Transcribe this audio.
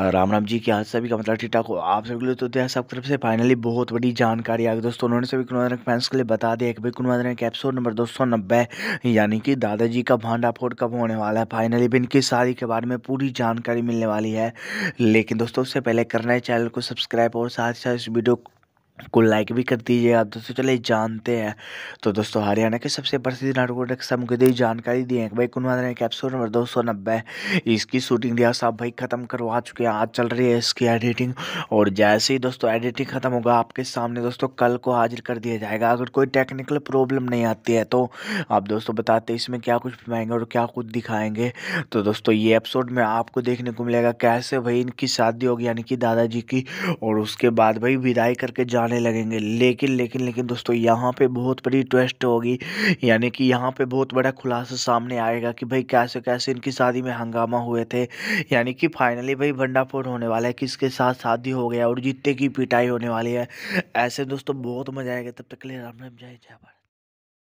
राम राम जी के आज सभी का मतलब ठीक ठाक हो आप सभी के लिए तो दिया सब तरफ से फाइनली बहुत बड़ी जानकारी आ गई दोस्तों उन्होंने सभी कुनवादन फैंस के लिए बता दिया कि भाई कुनवादन के एपिसोड नंबर दो सौ नब्बे यानी कि दादाजी का भांडाफोड़ कब होने वाला है फाइनली भी इनकी शादी के बारे में पूरी जानकारी मिलने वाली है लेकिन दोस्तों उससे पहले करना है चैनल को सब्सक्राइब और साथ ही साथ इस वीडियो को लाइक भी कर दीजिए आप दोस्तों चले जानते हैं तो दोस्तों हरियाणा के सबसे प्रसिद्ध नाटक मुकदई जानकारी दी है भाई कुनवा ने कैप्सूल नंबर दो सौ नब्बे इसकी शूटिंग दिया साहब भाई ख़त्म करवा चुके हैं आज चल रही है इसकी एडिटिंग और जैसे ही दोस्तों एडिटिंग ख़त्म होगा आपके सामने दोस्तों कल को हाजिर कर दिया जाएगा अगर कोई टेक्निकल प्रॉब्लम नहीं आती है तो आप दोस्तों बताते इसमें क्या कुछ फिल्माएंगे और क्या कुछ दिखाएंगे तो दोस्तों ये एपिसोड में आपको देखने को मिलेगा कैसे भाई इनकी शादी होगी यानी कि दादाजी की और उसके बाद भाई विदाई करके जा आने लगेंगे लेकिन लेकिन लेकिन दोस्तों यहाँ पे बहुत बड़ी ट्वेस्ट होगी यानी कि यहाँ पे बहुत बड़ा खुलासा सामने आएगा कि भाई कैसे कैसे इनकी शादी में हंगामा हुए थे यानी कि फाइनली भाई भंडाफोड़ होने वाला है किसके साथ शादी हो गया और जितने की पिटाई होने वाली है ऐसे दोस्तों बहुत मजा आएगा तब तक के लिए राम राम जय जय भारत